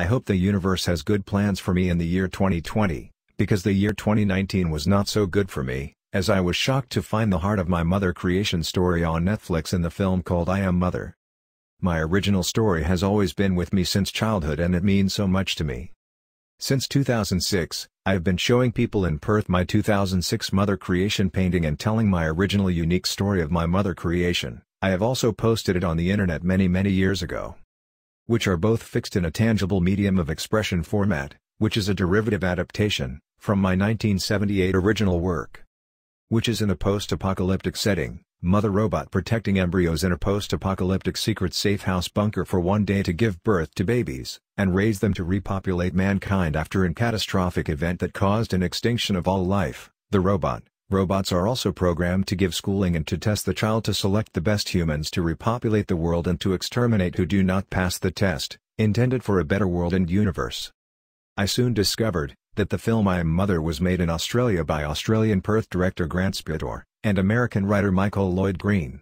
I hope the universe has good plans for me in the year 2020, because the year 2019 was not so good for me, as I was shocked to find the heart of my mother creation story on Netflix in the film called I Am Mother. My original story has always been with me since childhood and it means so much to me. Since 2006, I have been showing people in Perth my 2006 mother creation painting and telling my original unique story of my mother creation. I have also posted it on the internet many many years ago which are both fixed in a tangible medium of expression format, which is a derivative adaptation, from my 1978 original work. Which is in a post-apocalyptic setting, mother robot protecting embryos in a post-apocalyptic secret safe house bunker for one day to give birth to babies, and raise them to repopulate mankind after an catastrophic event that caused an extinction of all life, the robot, Robots are also programmed to give schooling and to test the child to select the best humans to repopulate the world and to exterminate who do not pass the test, intended for a better world and universe. I soon discovered, that the film I Am Mother was made in Australia by Australian Perth director Grant Spittor, and American writer Michael Lloyd Green.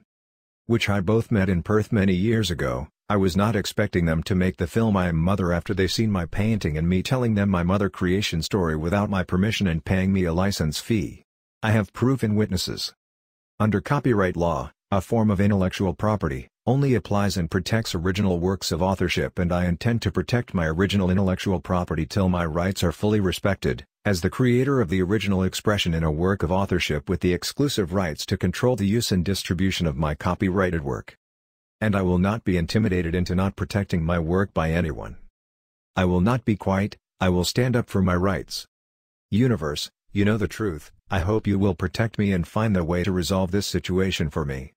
Which I both met in Perth many years ago, I was not expecting them to make the film I Am Mother after they seen my painting and me telling them my mother creation story without my permission and paying me a license fee. I have proof and witnesses. Under copyright law, a form of intellectual property, only applies and protects original works of authorship and I intend to protect my original intellectual property till my rights are fully respected, as the creator of the original expression in a work of authorship with the exclusive rights to control the use and distribution of my copyrighted work. And I will not be intimidated into not protecting my work by anyone. I will not be quiet, I will stand up for my rights. Universe, you know the truth, I hope you will protect me and find the way to resolve this situation for me.